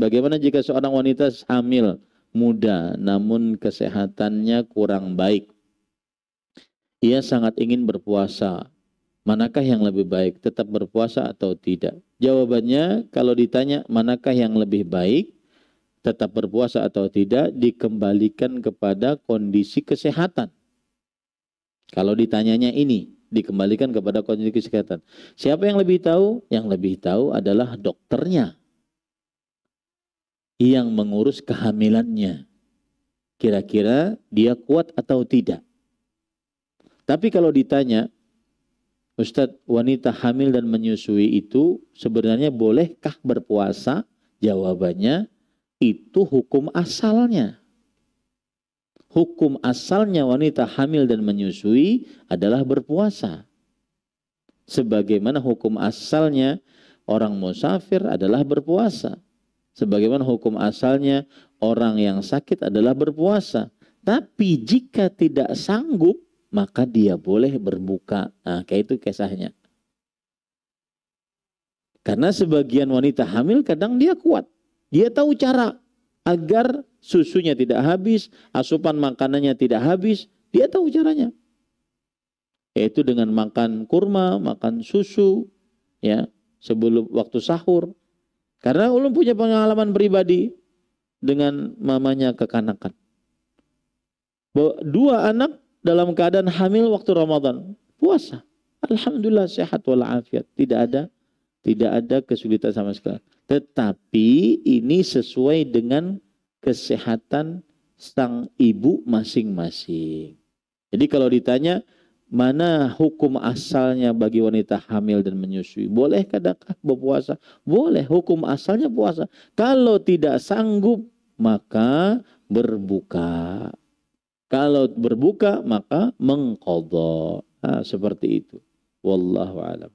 Bagaimana jika seorang wanita hamil muda namun kesehatannya kurang baik? Ia sangat ingin berpuasa. Manakah yang lebih baik, tetap berpuasa atau tidak? Jawabannya kalau ditanya manakah yang lebih baik, tetap berpuasa atau tidak dikembalikan kepada kondisi kesehatan. Kalau ditanyanya ini, dikembalikan kepada kondisi kesehatan. Siapa yang lebih tahu? Yang lebih tahu adalah dokternya yang mengurus kehamilannya. Kira-kira dia kuat atau tidak. Tapi kalau ditanya, Ustadz wanita hamil dan menyusui itu sebenarnya bolehkah berpuasa? Jawabannya itu hukum asalnya. Hukum asalnya wanita hamil dan menyusui adalah berpuasa. Sebagaimana hukum asalnya orang musafir adalah berpuasa. Sebagaimana hukum asalnya orang yang sakit adalah berpuasa. Tapi jika tidak sanggup, maka dia boleh berbuka. Nah, kayak itu kisahnya. Karena sebagian wanita hamil kadang dia kuat. Dia tahu cara agar susunya tidak habis, asupan makanannya tidak habis. Dia tahu caranya. Yaitu dengan makan kurma, makan susu, ya sebelum waktu sahur. Karena ulun punya pengalaman pribadi dengan mamanya kekanakan. dua anak dalam keadaan hamil waktu Ramadan, puasa. Alhamdulillah sehat walafiat, tidak ada tidak ada kesulitan sama sekali. Tetapi ini sesuai dengan kesehatan sang ibu masing-masing. Jadi kalau ditanya mana hukum asalnya bagi wanita hamil dan menyusui? Boleh kadakah berpuasa? Boleh, hukum asalnya puasa. Kalau tidak sanggup, maka berbuka. Kalau berbuka, maka mengkodok. Nah, seperti itu. Wallahu alam.